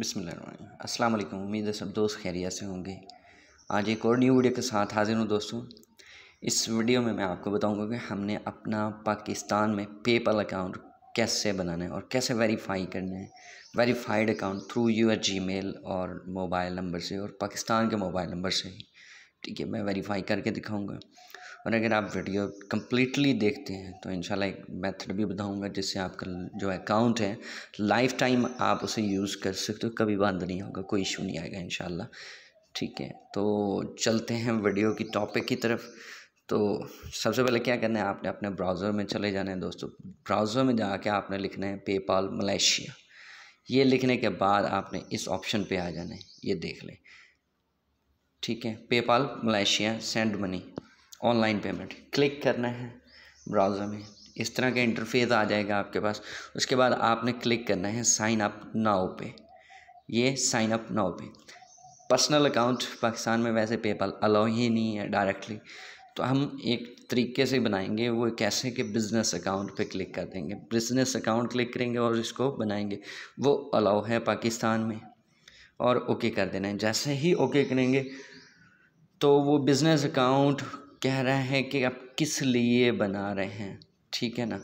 अस्सलाम वालेकुम उम्मीद है सब दोस्त खैरिया से होंगे आज एक और न्यू वीडियो के साथ हाजिर हूँ दोस्तों इस वीडियो में मैं आपको बताऊंगा कि हमने अपना पाकिस्तान में पेपल अकाउंट कैसे बनाना है और कैसे वेरीफाई करना है verified account through G Gmail और मोबाइल नंबर से और पाकिस्तान के मोबाइल नंबर से ठीक है मैं वेरीफाई करके दिखाऊँगा और अगर आप वीडियो कम्प्लीटली देखते हैं तो इनशाला एक मेथड भी बताऊंगा जिससे आपका जो अकाउंट है लाइफ टाइम आप उसे यूज़ कर सकते हो कभी बंद नहीं होगा कोई इशू नहीं आएगा इन ठीक है तो चलते हैं वीडियो की टॉपिक की तरफ तो सबसे पहले क्या करना है आपने अपने ब्राउज़र में चले जाना है दोस्तों ब्राउज़र में जाके आपने लिखना है पेपाल मलेशिया ये लिखने के बाद आपने इस ऑप्शन पे आ जाना है ये देख लें ठीक है PayPal Malaysia send money online payment click करना है ब्राउज़र में इस तरह का इंटरफेस आ जाएगा आपके पास उसके बाद आपने क्लिक करना है साइन अप नाउ पे ये साइन अप नाउ पे पर्सनल अकाउंट पाकिस्तान में वैसे पेपल अलाउ ही नहीं है डायरेक्टली तो हम एक तरीके से बनाएंगे वो कैसे कि बिज़नेस अकाउंट पे क्लिक कर देंगे बिज़नेस अकाउंट क्लिक करेंगे और इसको बनाएंगे वो अलाउ है पाकिस्तान में और ओके कर देना है जैसे ही ओके करेंगे तो वो बिज़नेस अकाउंट कह रहा है कि आप किस लिए बना रहे हैं ठीक है ना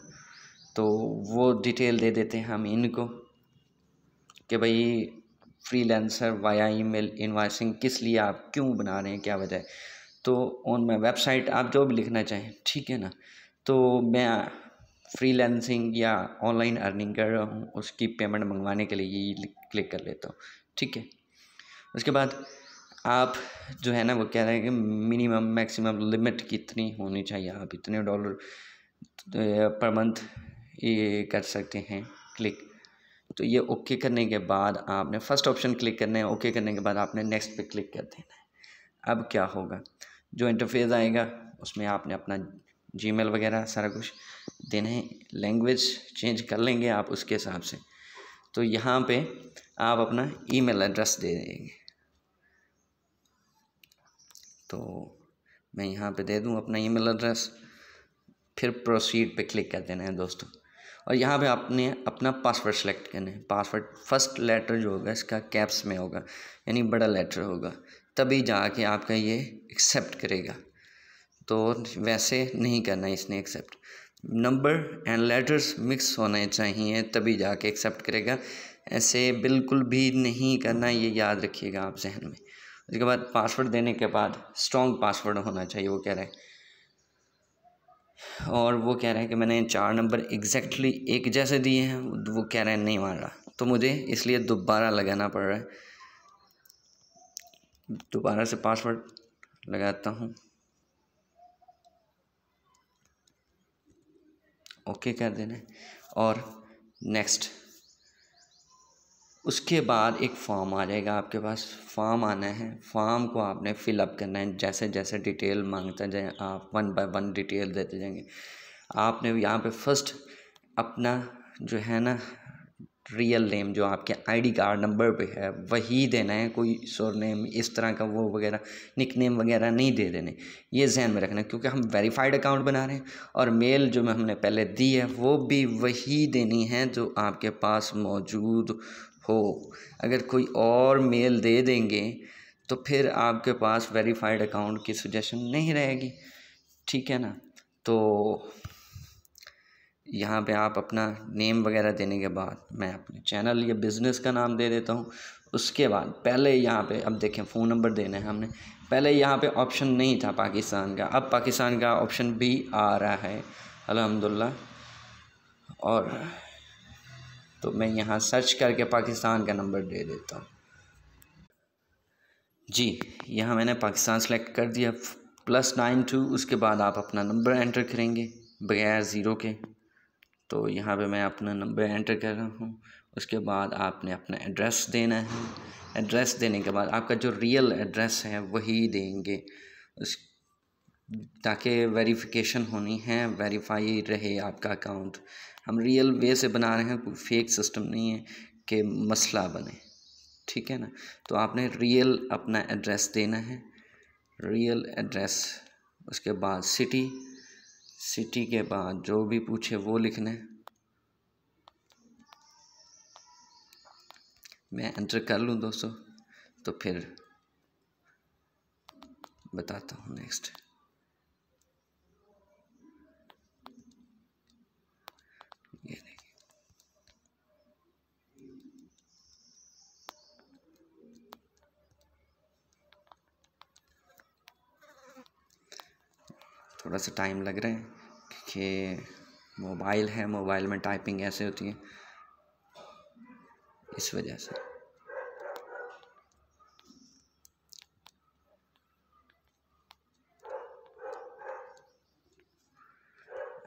तो वो डिटेल दे देते हैं हम इनको कि भाई फ्रीलांसर वाया ईमेल इनवॉइसिंग किस लिए आप क्यों बना रहे हैं क्या वजह तो ऑन माई वेबसाइट आप जो भी लिखना चाहें ठीक है ना तो मैं फ्रीलांसिंग या ऑनलाइन अर्निंग कर रहा हूँ उसकी पेमेंट मंगवाने के लिए ये क्लिक कर लेता हूँ ठीक है उसके बाद आप जो है ना वो कह रहे हैं कि मिनिमम मैक्सिमम लिमिट कितनी होनी चाहिए आप इतने डॉलर पर मंथ ये कर सकते हैं क्लिक तो ये ओके करने के बाद आपने फर्स्ट ऑप्शन क्लिक करना है ओके करने के बाद आपने नेक्स्ट पे क्लिक कर देना है अब क्या होगा जो इंटरफेस आएगा उसमें आपने अपना जी वगैरह सारा कुछ देना है लैंग्वेज चेंज कर लेंगे आप उसके हिसाब से तो यहाँ पे आप अपना ईमेल एड्रेस दे देंगे तो मैं यहाँ पे दे दूँ अपना ईमेल एड्रेस फिर प्रोसीड पे क्लिक कर देना है दोस्तों और यहाँ पे आपने अपना पासवर्ड सेलेक्ट करना है पासवर्ड फर्स्ट लेटर जो होगा इसका कैप्स में होगा यानी बड़ा लेटर होगा तभी जाके आपका ये एक्सेप्ट करेगा तो वैसे नहीं करना है इसने accept number and letters mix होने चाहिए तभी जाके एक्सेप्ट करेगा ऐसे बिल्कुल भी नहीं करना ये याद रखिएगा आप जहन में उसके बाद पासवर्ड देने के बाद स्ट्रॉन्ग पासवर्ड होना चाहिए वो कह रहे हैं और वो कह रहे हैं कि मैंने चार नंबर एग्जैक्टली एक जैसे दिए हैं वो कह रहे हैं नहीं मान रहा तो मुझे इसलिए दोबारा लगाना पड़ रहा है दोबारा से पासवर्ड लगाता हूँ ओके कर देना और नेक्स्ट उसके बाद एक फॉर्म आ जाएगा आपके पास फॉर्म आना है फॉर्म को आपने फिलअप करना है जैसे जैसे डिटेल मांगते जाए आप वन बाय वन डिटेल देते जाएंगे आपने यहाँ पे फर्स्ट अपना जो है ना रियल नेम जो आपके आईडी कार्ड नंबर पे है वही देना है कोई सोर नेम इस तरह का वो वगैरह निक नेम वगैरह नहीं दे देने ये जहन में रखना क्योंकि हम वेरीफाइड अकाउंट बना रहे हैं और मेल जो हमने पहले दी है वो भी वही देनी है जो आपके पास मौजूद हो अगर कोई और मेल दे देंगे तो फिर आपके पास वेरीफाइड अकाउंट की सजेशन नहीं रहेगी ठीक है ना तो यहाँ पे आप अपना नेम वगैरह देने के बाद मैं अपने चैनल या बिज़नेस का नाम दे देता हूँ उसके बाद पहले यहाँ पे अब देखें फ़ोन नंबर देना है हमने पहले यहाँ पे ऑप्शन नहीं था पाकिस्तान का अब पाकिस्तान का ऑप्शन भी आ रहा है अलहमदिल्ला और तो मैं यहाँ सर्च करके पाकिस्तान का नंबर दे देता हूँ जी यहाँ मैंने पाकिस्तान सेलेक्ट कर दिया प्लस नाइन टू उसके बाद आप अपना नंबर एंटर करेंगे बगैर ज़ीरो के तो यहाँ पे मैं अपना नंबर एंटर कर रहा हूँ उसके बाद आपने अपना एड्रेस देना है एड्रेस देने के बाद आपका जो रियल एड्रेस है वही देंगे उस ताकि वेरिफिकेशन होनी है वेरीफाई रहे आपका अकाउंट हम रियल वे से बना रहे हैं कोई फेक सिस्टम नहीं है कि मसला बने ठीक है ना तो आपने रियल अपना एड्रेस देना है रियल एड्रेस उसके बाद सिटी सिटी के बाद जो भी पूछे वो लिखना है मैं एंटर कर लूँ दोस्तों तो फिर बताता हूँ नेक्स्ट थोड़ा सा टाइम लग रहा है क्योंकि मोबाइल है मोबाइल में टाइपिंग ऐसे होती है इस वजह से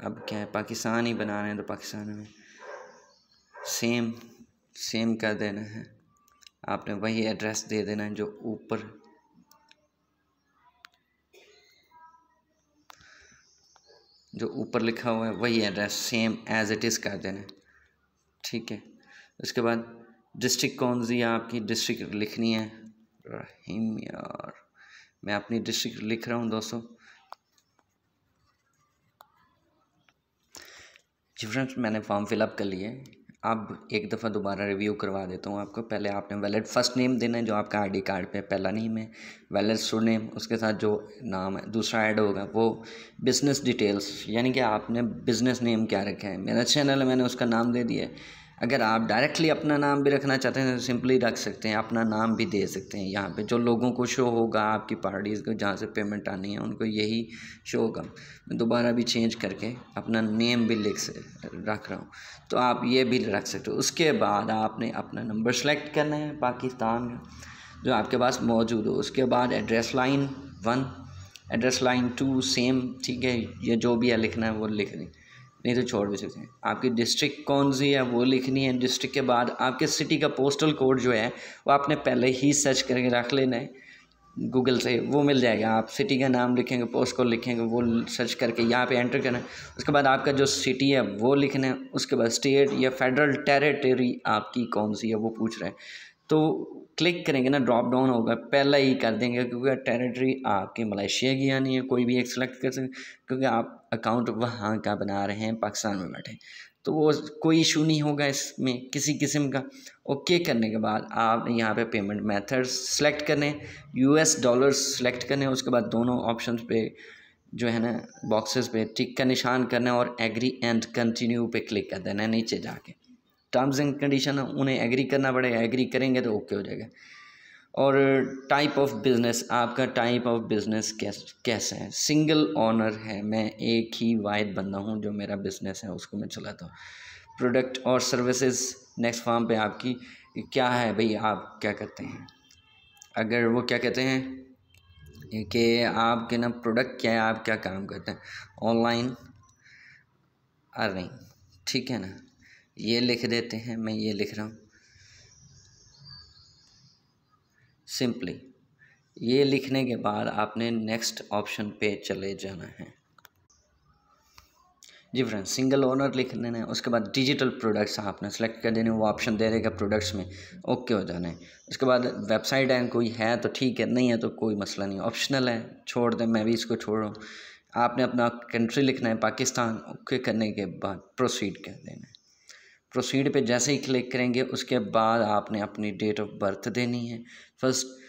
अब क्या है पाकिस्तान ही बना रहे हैं तो पाकिस्तान में सेम सेम कर देना है आपने वही एड्रेस दे देना है जो ऊपर जो ऊपर लिखा हुआ है वही address same as it is कर देना ठीक है उसके बाद डिस्ट्रिक्ट कौन सी आपकी डिस्ट्रिक्ट लिखनी है रहीम यार मैं अपनी डिस्ट्रिक्ट लिख रहा हूँ दोस्तों जी फ्रेंड्स मैंने फॉर्म फिलअप कर लिए अब एक दफ़ा दोबारा रिव्यू करवा देता हूँ आपको पहले आपने वैलिड फर्स्ट नेम देना है जो आपका आईडी कार्ड पे पहला नेम है वैलिड सुर नेम उसके साथ जो नाम है दूसरा ऐड होगा वो बिज़नेस डिटेल्स यानी कि आपने बिज़नेस नेम क्या रखा है मेरा चैनल है मैंने उसका नाम दे दिया है अगर आप डायरेक्टली अपना नाम भी रखना चाहते हैं तो सिंपली रख सकते हैं अपना नाम भी दे सकते हैं यहाँ पे जो लोगों को शो होगा आपकी पार्टीज़ को जहाँ से पेमेंट आनी है उनको यही शो होगा मैं दोबारा भी चेंज करके अपना नेम भी लिख रख रहा हूँ तो आप ये भी रख सकते हो उसके बाद आपने अपना नंबर सेलेक्ट करना है पाकिस्तान जो आपके पास मौजूद हो उसके बाद address line one address line two same ठीक है ये जो भी है लिखना है वो लिख दें नहीं तो छोड़ भी सकते हैं आपकी डिस्ट्रिक्ट कौन सी है वो लिखनी है डिस्ट्रिक्ट के बाद आपके सिटी का पोस्टल कोड जो है वो आपने पहले ही सर्च करके रख लेना है गूगल से वो मिल जाएगा आप सिटी का नाम लिखेंगे पोस्ट कोड लिखेंगे वो सर्च करके यहाँ पे एंटर करना है उसके बाद आपका जो सिटी है वो लिखना है उसके बाद स्टेट या फेडरल टेरिटरी आपकी कौन सी है वो पूछ रहे हैं तो क्लिक करेंगे ना ड्रॉप डाउन होगा पहला ही कर देंगे क्योंकि टेरिटरी आपकी मलेशिया की आनी है कोई भी एक सेलेक्ट कर सकते क्योंकि आप अकाउंट वहाँ का बना रहे हैं पाकिस्तान में बैठे तो वो कोई इशू नहीं होगा इसमें किसी किस्म का ओके करने के बाद आप यहाँ पे पेमेंट मेथड्स सेलेक्ट करने यू एस डॉलर्स सेलेक्ट करने उसके बाद दोनों ऑप्शन पे जो है ना बॉक्सेस पे टिक का निशान करना और एग्री एंड कंटिन्यू पे क्लिक कर देना नीचे जाके टर्म्स एंड कंडीशन उन्हें एग्री करना पड़ेगा एग्री करेंगे तो ओके हो जाएगा और टाइप ऑफ बिजनेस आपका टाइप ऑफ बिजनेस कैस कैसा है सिंगल ऑनर है मैं एक ही वाहिद बंदा हूँ जो मेरा बिजनेस है उसको मैं चलाता हूँ प्रोडक्ट और सर्विसेज नेक्स्ट फॉर्म पे आपकी क्या है भाई आप क्या कहते हैं अगर वो क्या कहते हैं कि आपके ना प्रोडक्ट क्या है आप क्या काम करते हैं ऑनलाइन अर्निंग ठीक है ना ये लिख देते हैं मैं ये लिख रहा हूँ सिंपली ये लिखने के बाद आपने नेक्स्ट ऑप्शन पे चले जाना है जी फ्रेंड सिंगल ओनर लिख लेना है उसके बाद डिजिटल प्रोडक्ट्स आपने सेलेक्ट कर देने वो ऑप्शन दे देगा प्रोडक्ट्स में ओके हो जाना है उसके बाद वेबसाइट है कोई है तो ठीक है नहीं है तो कोई मसला नहीं ऑप्शनल है छोड़ दें मैं भी इसको छोड़ रहा हूँ आपने अपना कंट्री लिखना है पाकिस्तान ओके करने के बाद प्रोसीड कर देना है प्रोसीड पे जैसे ही क्लिक करेंगे उसके बाद आपने अपनी डेट ऑफ बर्थ देनी है फर्स्ट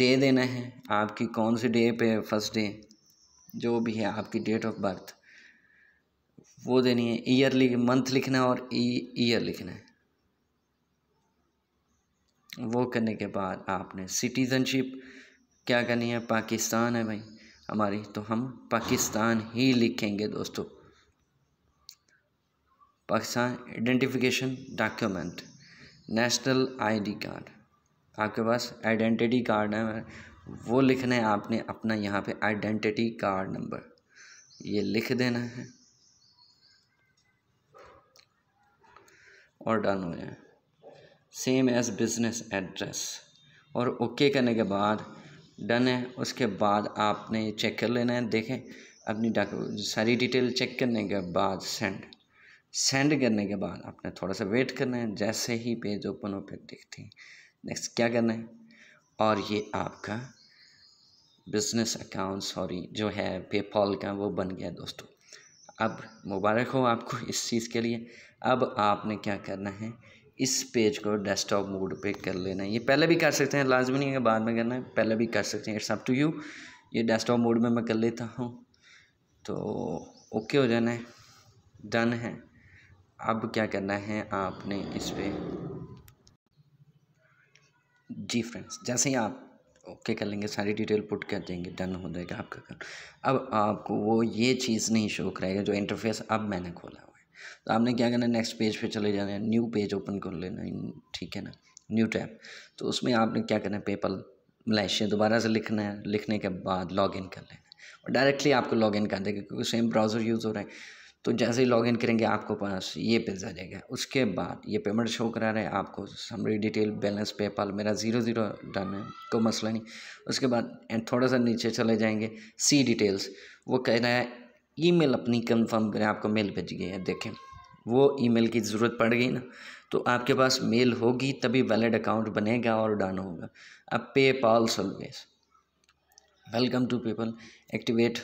डे दे देना है आपकी कौन सी डे पे फर्स्ट डे जो भी है आपकी डेट ऑफ बर्थ वो देनी है ईयरली मंथ लिखना है और ईयर e-, लिखना है वो करने के बाद आपने सिटीज़नशिप क्या करनी है पाकिस्तान है भाई हमारी तो हम पाकिस्तान ही लिखेंगे दोस्तों Pakistan identification document national ID card आपके पास आइडेंटिटी कार्ड है वो लिखना है आपने अपना यहाँ पे आइडेंटिटी कार्ड नंबर ये लिख देना है और डन हो जाए सेम एज बिजनेस एड्रेस और ओके करने के बाद डन है उसके बाद आपने चेक कर लेना है देखें अपनी सारी डिटेल चेक करने के बाद सेंड सेंड करने के बाद आपने थोड़ा सा वेट करना है जैसे ही पेज ओपन हो फिर देखते हैं नेक्स्ट क्या करना है और ये आपका बिज़नेस अकाउंट सॉरी जो है पेपॉल का वो बन गया दोस्तों अब मुबारक हो आपको इस चीज़ के लिए अब आपने क्या करना है इस पेज को डेस्कटॉप मोड पे कर लेना है ये पहले भी कर सकते हैं लाजमी नहीं है बाद में करना है पहले भी कर सकते हैं इट्स अप टू यू ये डेस्कटॉप मोड में मैं कर लेता हूँ तो ओके हो जाना है डन है अब क्या करना है आपने इस पर जी फ्रेंड्स जैसे ही आप ओके okay कर लेंगे सारी डिटेल पुट कर देंगे डन हो जाएगा आपका काम अब आपको वो ये चीज़ नहीं शो करेगा जो इंटरफेस अब मैंने खोला हुआ है तो आपने क्या करना है नेक्स्ट पेज पे चले जाना है न्यू पेज ओपन कर लेना ठीक है ना न्यू टैब तो उसमें आपने क्या करना है पेपल मलेशिया दोबारा से लिखना है लिखने के बाद लॉग कर लेना है और डायरेक्टली आपको लॉग कर देगा क्योंकि सेम ब्राउज़र यूज़ हो रहा है तो जैसे ही लॉगिन करेंगे आपको पास ये पेज आ जाएगा उसके बाद ये पेमेंट शो करा रहे हैं आपको समरी डिटेल बैलेंस पेपाल मेरा ज़ीरो ज़ीरो डन है कोई मसला नहीं उसके बाद एंड थोड़ा सा नीचे चले जाएंगे सी डिटेल्स वो कह रहा है ईमेल अपनी कंफर्म करें आपको मेल भेज गई है देखें वो ईमेल की ज़रूरत पड़ गई ना तो आपके पास मेल होगी तभी वैलिड अकाउंट बनेगा और डन होगा अब PayPal welcome to PayPal activate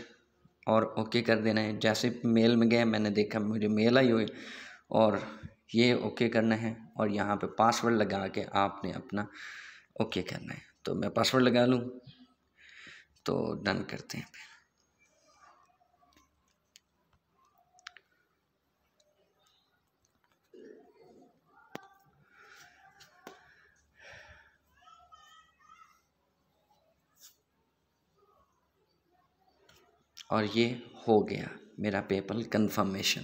और ओके कर देना है जैसे मेल में गया मैंने देखा मुझे मेल आई हुई और ये ओके करना है और यहाँ पे पासवर्ड लगा के आपने अपना ओके करना है तो मैं पासवर्ड लगा लूँ तो डन करते हैं और ये हो गया मेरा पेपल कंफर्मेशन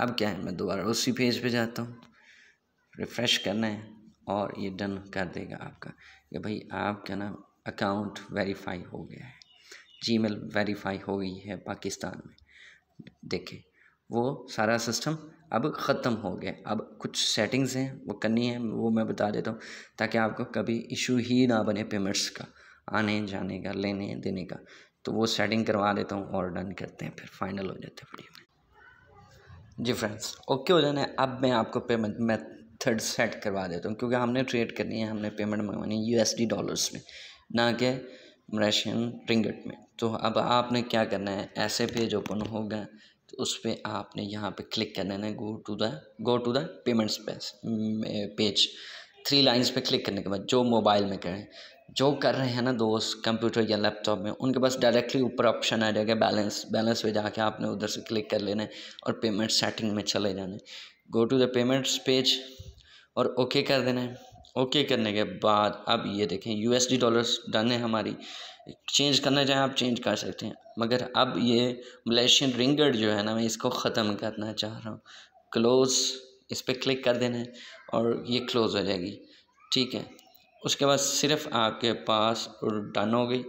अब क्या है मैं दोबारा उसी पेज पे जाता हूँ रिफ़्रेश करना है और ये डन कर देगा आपका कि भाई आपका ना अकाउंट वेरीफाई हो गया है जी मेल वेरीफाई हो गई है पाकिस्तान में देखिए वो सारा सिस्टम अब ख़त्म हो गया अब कुछ सेटिंग्स हैं वो करनी है वो मैं बता देता हूँ ताकि आपको कभी इशू ही ना बने पेमेंट्स का आने जाने का लेने देने का तो वो सेटिंग करवा देता हूँ और डन करते हैं फिर फाइनल हो जाते हैं वीडियो में जी फ्रेंड्स ओके हो जाने अब मैं आपको पेमेंट मेथड सेट करवा देता हूँ क्योंकि हमने ट्रेड करनी है हमने पेमेंट मंगवानी है यू डॉलर्स में ना कि रशियन रिंगट में तो अब आपने क्या करना है ऐसे पेज ओपन होगा तो उस पर आपने यहाँ पे क्लिक कर लेना है go to the go to the payments page three lines पे क्लिक करने के बाद जो मोबाइल में करें जो कर रहे हैं ना दोस्त कंप्यूटर या लैपटॉप में उनके पास डायरेक्टली ऊपर ऑप्शन आ जाएगा बैलेंस बैलेंस पे जाके आपने उधर से क्लिक कर लेना है और पेमेंट सेटिंग में चले जाने go to the payments page और ओके कर देना है ओके करने के बाद अब ये देखें U S D dollars done है हमारी चेंज करना चाहें आप चेंज कर सकते हैं मगर अब ये मलेशियन रिंगड जो है ना मैं इसको ख़त्म करना चाह रहा हूँ क्लोज़ इस पर क्लिक कर देना है और ये क्लोज़ हो जाएगी ठीक है उसके बाद सिर्फ आपके पास डन हो गई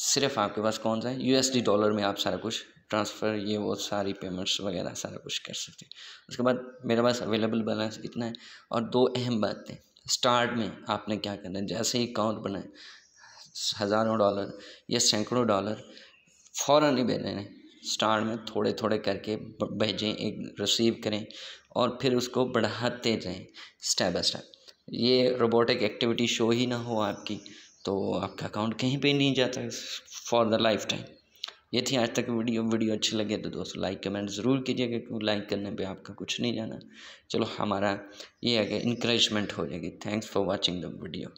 सिर्फ आपके पास कौन सा है यू डॉलर में आप सारा कुछ ट्रांसफ़र ये वो सारी पेमेंट्स वगैरह सारा कुछ कर सकते हैं उसके बाद मेरे पास अवेलेबल बैलेंस इतना है और दो अहम बातें स्टार्ट में आपने क्या करना है जैसे ही अकाउंट बनाए हज़ारों डॉलर या सैकड़ों डॉलर फ़ौर ही भेजें स्टार्ट में थोड़े थोड़े करके भेजें एक रिसीव करें और फिर उसको बढ़ाते रहें स्टेप बाई स्टेप ये रोबोटिक एक्टिविटी शो ही ना हो आपकी तो आपका अकाउंट कहीं पे नहीं जाता फॉर द लाइफ टाइम ये थी आज तक वीडियो वीडियो अच्छी लगे तो दोस्तों लाइक कमेंट ज़रूर कीजिएगा क्योंकि लाइक करने पे आपका कुछ नहीं जाना चलो हमारा ये आगे इंक्रेजमेंट हो जाएगी thanks for watching the video